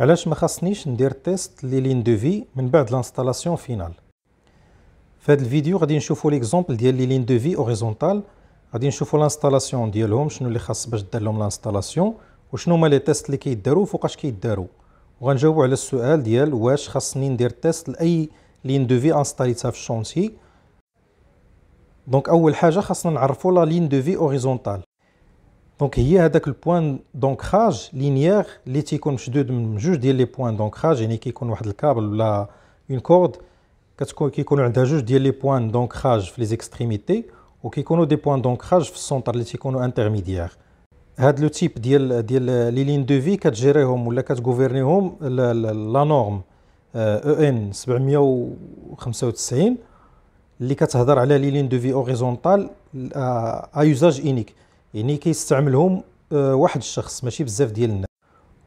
علاش ما خاصنيش ندير تيست لي لين دو في من بعد لانستالاسيون فينال في هذا الفيديو غادي نشوفوا ليكزومبل ديال لي لين دو في اوريزونتال غادي نشوفوا لانستالاسيون ديالهم شنو اللي خاص باش دير لهم لانستالاسيون وشنو هما لي تيست اللي كيداروا فوقاش كيداروا وغنجاوبوا على السؤال ديال واش خاصني ندير تيست لاي لين دو في انستاليتها في الشونتي دونك اول حاجه خاصنا نعرفوا لا لين دو في اوريزونتال دونك هي هذاك البوان دونكراج لينيير اللي تيكون مشدود من جوج ديال لي بوان دونكراج يعني كيكون واحد الكابل ولا اون كورد كتكون كيكونوا عندها جوج ديال لي بوان دونكراج في لي زيكستريميتي وكيكونوا دي بوان دونكراج في السونتر اللي تيكونوا انترميديير هاد لو تيب ديال ديال لي لين دو في كتجيريهم ولا كتغوفيرنيهم لا نورم او ان 795 اللي كتهضر على لي لين دو في اوريزونتال ا يوزاج انيك يعني كيستعملهم آه، واحد الشخص ماشي بزاف ديال الناس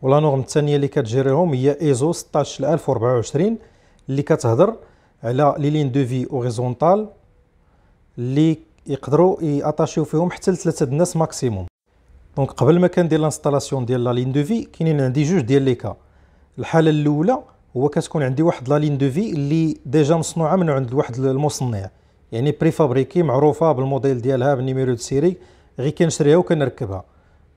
ولا نورم الثانيه اللي كتجيريهم هي ايزو 16024 اللي كتهضر على لي لين دو في اوريزونتال اللي يقدروا ياتاشيو فيهم حتى لثلاثه الناس ماكسيموم دونك قبل ما كندير لانستالاسيون ديال لا لين دو في كاينين عندي جوج ديال لي كا الحاله الاولى هو كتكون عندي واحد لا لين دو في اللي ديجا مصنوعه من عند واحد المصنع يعني بري فابريكي معروفه بالموديل ديالها بالنيميرو دو سيري غير كنشريها وكنركبها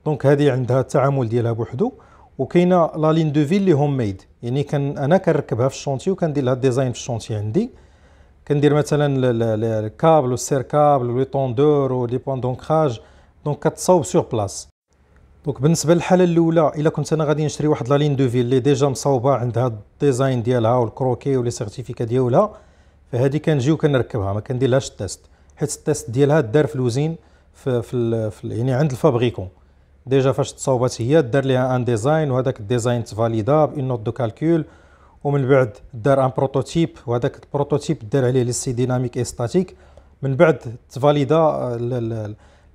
دونك هذه عندها التعامل ديالها بوحدو وكاينه لا لين دو فيل لي هوم ميد يعني كان انا كنركبها في الشونتي وكندير لها ديزاين في الشونتي عندي كندير مثلا الكابل والسير كابل ولي طوندور ولي بوان دونكراج دونك كتصاوب سور بلاص دونك بالنسبه للحاله الاولى الا كنت انا غادي نشري واحد لا لين دو فيل لي ديجا مصاوبه عندها الديزاين ديالها والكروكي ولي سيرتيفيكا ديالها فهادي كنجي وكنركبها ما كنديرلهاش التيست حيت التيست ديالها دار في الوزين في في, في يعني عند الفابريكون ديجا فاش تصاوبات هي دار ليها ان ديزاين وهذاك الديزاين تفاليدا بان نوت دو كالكول ومن بعد دار ان بروتوتيب وهذاك البروتوتيب دار عليه لي سي ديناميك اي ستاتيك من بعد تفاليدا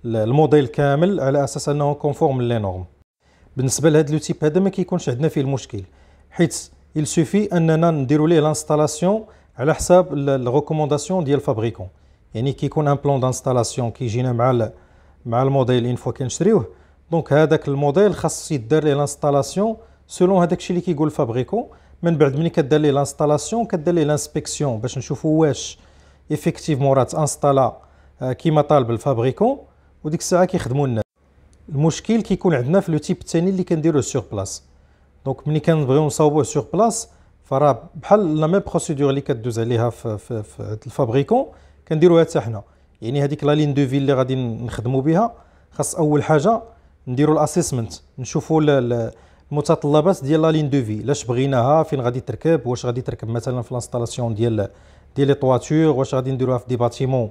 الموديل كامل على اساس انه كونفورم لي نورم بالنسبه لهذا لو تيب هذا ما كيكونش عندنا فيه المشكل حيت يل سوفي اننا نديروا ليه لانستالاسيون على حساب الريكومونداسيون ديال الفابريكون يعني كيكون ان بلون دانستالاسيون كيجينا مع مع الموديل اون فوا كنشريوه دونك هذاك الموديل خاص يدار ليه لانستالاسيون سولون هذاك الشيء اللي كيقول فابريكو من بعد ملي كدير ليه لانستالاسيون كدير ليه لانسبيكسيون باش نشوفوا واش ايفيكتيفمون راه تانستالا آه، كيما طالب الفابريكون وديك الساعه كيخدموا لنا المشكل كيكون عندنا في لو تيب الثاني اللي كنديروه سور بلاص دونك ملي كنبغيو نصاوبوه سور بلاص فراه بحال لا ميم بروسيدور اللي كدوز عليها في, في, في الفابريكون كنديروها حتى حنا يعني هذيك لا لين دو فيل اللي غادي نخدموا بها خاص اول حاجه نديروا الاسيسمنت نشوفوا المتطلبات ديال لا لين دو في لاش بغيناها فين غادي تركب واش غادي تركب مثلا في لانستالاسيون ديال ديال لي طواتور واش غادي نديروها في دي باتيمون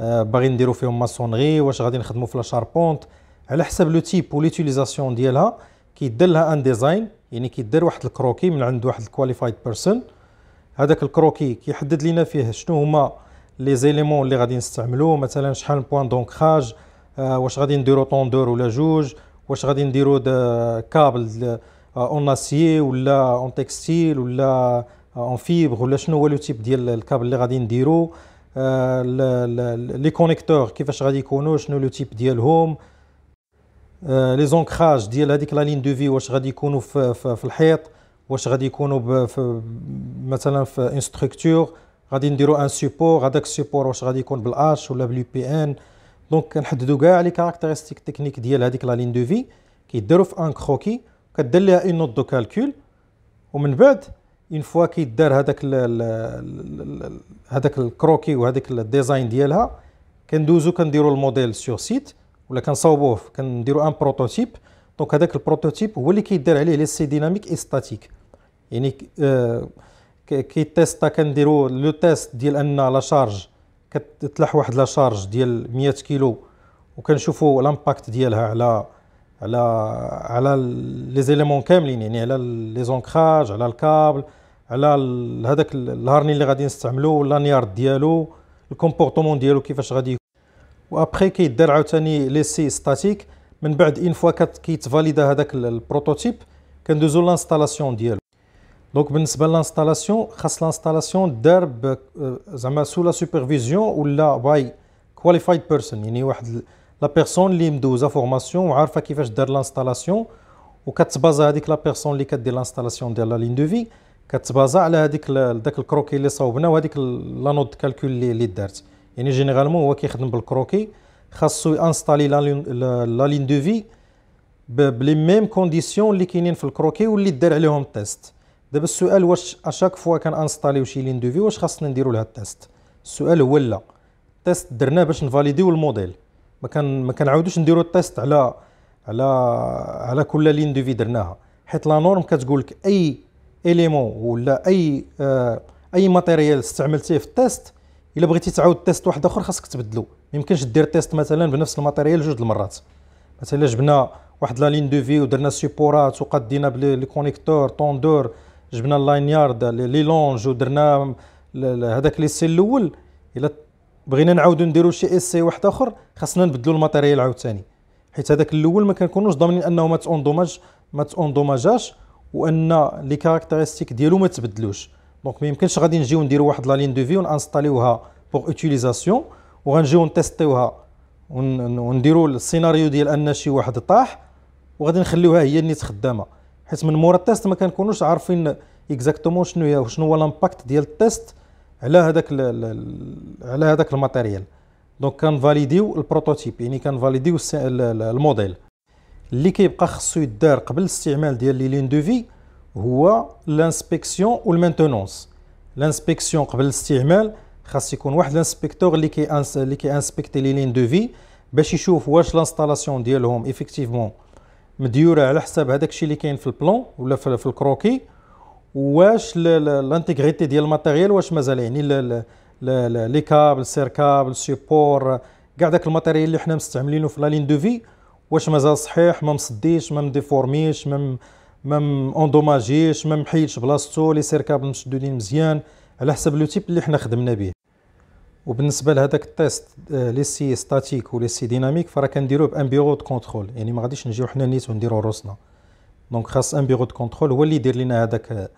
آه باغي نديروا فيهم ماسونري واش غادي نخدموا في لا شاربونت على حسب لو تيب وليتيليزاسيون ديالها كيدير لها ان ديزاين يعني كيدير واحد الكروكي من عند واحد الكواليفايد بيرسون هذاك الكروكي كيحدد لينا فيه شنو هما لي زيليمون اللي غادي نستعملو مثلا شحال بوان آه، دونكراج واش غادي نديرو طوندور ولا جوج واش غادي نديرو كابل اون اسيي ولا اون تكستيل ولا اون آه، فيبر ولا شنو هو لو تيب ديال الكابل اللي غادي نديرو آه، لي كونيكتور كيفاش غادي يكونوا شنو لو تيب ديالهم لي زونكراج ديال هذيك لا لين دو في واش غادي يكونوا في, في, في الحيط واش غادي يكونوا مثلا في ان ستركتور غادي نديرو ان سيبور هذاك السيبور واش غادي يكون بالاش ولا بلو بي ان دونك كنحددو كاع لي كاركتيرستيك تكنيك ديال هذيك لا لين دو في كيدارو في ان كروكي كدير ليها اون نوت دو كالكول ومن بعد اون فوا كيدار هذاك هذاك الكروكي وهذاك الديزاين ديالها كندوزو كنديرو الموديل سور سيت ولا كنصاوبوه كنديرو ان بروتوتيب دونك هذاك البروتوتيب هو اللي كيدار عليه لي سي ديناميك اي ستاتيك يعني آه كي تيستا كنديرو لو تيست ديال ان لا شارج كتطلح واحد لا شارج ديال 100 كيلو وكنشوفوا لامباكت ديالها على على على لي زيليمون كاملين يعني على لي زونكراج على الكابل على هذاك الهارني اللي غادي نستعملو لانيارد ديالو الكومبورتمون ديالو كيفاش غادي وابخي كيدار عاوتاني ليسي ستاتيك من بعد اون فوا كيتفاليدا هذاك البروتوتيب كندوزو لانستالاسيون ديالو دونك بالنسبه للانستالاسيون خاص الانستالاسيون دار آه، زعما سو لا سوبرفيزيون ولا باي كواليفايد بيرسون يعني واحد لا بيرسون اللي مدوزه فورماسيون وعارفه كيفاش دار الانستالاسيون وكتبازا هذيك لا بيرسون اللي كدير الانستالاسيون ديال لا لين دو في كتبازا على هذيك داك الكروكي اللي صاوبنا وهذيك لا نوت كالكول اللي اللي دارت يعني جينيرالمون هو كيخدم بالكروكي خاصو انستالي لا لين دو في بلي ميم كونديسيون اللي كاينين في الكروكي واللي دار عليهم تيست دابا السؤال واش اشاك فوا كان كنانستاليو شي لين دو في واش خاصنا نديرو لها التيست السؤال هو لا التيست درناه باش نفاليديو الموديل ما كان ما كنعاودوش نديرو التيست على على على كل لين دو في درناها حيت لا نورم كتقول لك اي اليمون ولا اي آه اي ماتيريال استعملتيه في التيست الا بغيتي تعاود تيست واحد اخر خاصك تبدلو ما يمكنش دير تيست مثلا بنفس الماتيريال جوج المرات مثلا جبنا واحد لا لين دو في ودرنا سيبورات وقدينا كونيكتور طوندور جبنا اللاين يارد لي لونج ودرنا هذاك لي سي الاول الا بغينا نعاودو نديرو شي اسي واحد اخر خاصنا نبدلو الماتيريال عاوتاني حيت هذاك الاول ما كنكونوش ضامنين انه ما تاوندوماج ما تاوندوماجاش وان لي كاركتيرستيك ديالو ما تبدلوش دونك ما يمكنش غادي نجيو نديرو واحد لا لين دو في ونانستاليوها بوغ اوتيليزاسيون وغنجيو نتيستيوها ونديرو السيناريو ديال ان شي واحد طاح وغادي نخليوها هي اللي خدامه حيت من مورا التيست ما كنكونوش عارفين اكزاكتومون شنو هي وشنو هو لامباكت ديال التيست على هذاك على هذاك الماتيريال دونك كنفاليديو البروتوتيب يعني كنفاليديو الموديل اللي كيبقى خصو يدار قبل الاستعمال ديال لي لين دو في هو لانسبيكسيون والمانتونونس لانسبيكسيون قبل الاستعمال خاص يكون واحد الانسبكتور اللي كي اللي لي لين دو في باش يشوف واش لانستالاسيون ديالهم ايفيكتيفمون مديوره على حساب هذاك الشيء اللي كاين في البلون ولا في, في الكروكي واش لانتيغريتي ديال الماتيريال واش مازال يعني لي كابل سير كابل سيبور كاع داك الماتيريال اللي حنا مستعملينه في لا لين دو في واش مازال صحيح ما مصديش ما مديفورميش ما ما اوندوماجيش ما محيدش بلاصتو لي سير كابل مشدودين مزيان على حسب لو تيب اللي حنا خدمنا به وبالنسبه لهذاك التيست آه، لي سي ستاتيك ولي سي ديناميك فراه كنديروه بان بيرو دو كونترول يعني ما غاديش نجيو حنا نيت ونديرو روسنا دونك خاص ان بيرو دو كونترول هو اللي يدير لنا هذاك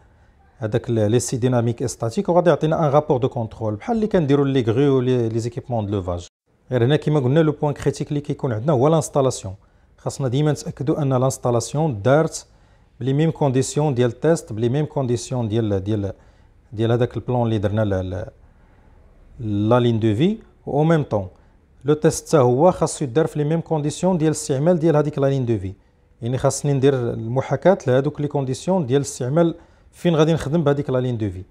هذاك لي سي ديناميك ستاتيك وغادي يعطينا ان رابور دو كونترول بحال اللي كنديرو لي غري ولي لي زيكيبمون دو لوفاج غير هنا كما قلنا لو بوان كريتيك اللي كيكون عندنا هو لانستالاسيون خاصنا ديما نتاكدوا ان لانستالاسيون دارت بلي ميم كونديسيون ديال التيست بلي ميم كونديسيون ديال ديال ديال هذاك البلان اللي درنا لا لين دو في او ميم طون لو تيست حتى هو خاصو يدار في لي ميم كونديسيون ديال الاستعمال ديال هذيك لا لين دو في يعني خاصني ندير المحاكاه لهذوك لي كونديسيون ديال الاستعمال فين غادي نخدم بهذيك لا لين دو في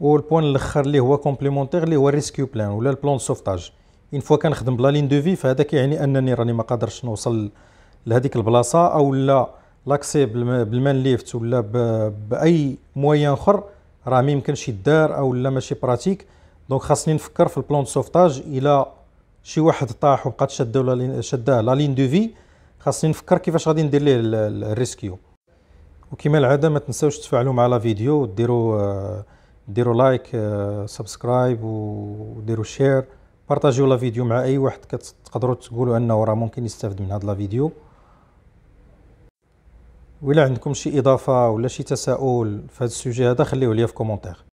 والبوان الاخر اللي هو كومبليمونتير اللي هو ريسكيو بلان ولا البلان سوفتاج اون فوا كنخدم بلا لين دو في فهذا كيعني انني راني ما قادرش نوصل لهذيك البلاصه او لا لاكسي بالمان ليفت ولا باي موان اخر راه ما يمكنش يدار او لا ماشي براتيك دونك خاصني نفكر في البلان دو سوفتاج الى شي واحد طاح وبقات شادة شاده لا لين دو في خاصني نفكر كيفاش غادي ندير ليه الريسكيو وكما العاده ما تنساوش تفعلوا مع لا فيديو وديروا آه، ديروا لايك آه، سبسكرايب وديروا شير بارطاجيو لا فيديو مع اي واحد كتقدروا تقولوا انه راه ممكن يستافد من هاد لا فيديو ولا عندكم شي اضافه ولا شي تساؤل في هذا السوجي هذا خليوه ليا في كومونتير